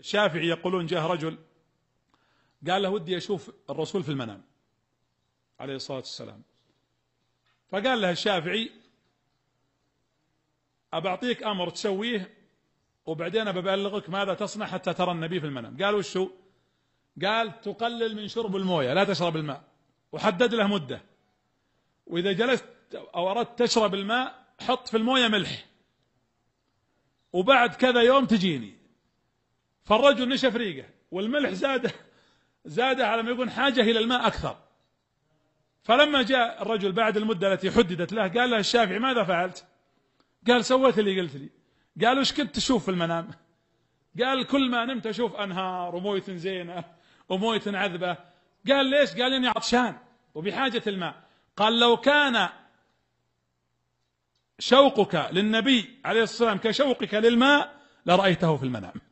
الشافعي يقولون جاء رجل قال له ودي أشوف الرسول في المنام عليه الصلاة والسلام فقال له الشافعي أبعطيك أمر تسويه وبعدين ببلغك ماذا تصنع حتى ترى النبي في المنام قال هو قال تقلل من شرب الموية لا تشرب الماء وحدد له مدة وإذا جلست أو أردت تشرب الماء حط في الموية ملح وبعد كذا يوم تجيني فالرجل نشف ريقه والملح زاده زاده على ما يقول حاجة إلى الماء أكثر فلما جاء الرجل بعد المدة التي حددت له قال له الشافعي ماذا فعلت قال سويت اللي قلت لي قال وش كنت تشوف في المنام قال كل ما نمت أشوف أنهار وموية زينة وموية عذبة قال ليش قال إني عطشان وبحاجة الماء قال لو كان شوقك للنبي عليه الصلاة والسلام كشوقك للماء لرأيته في المنام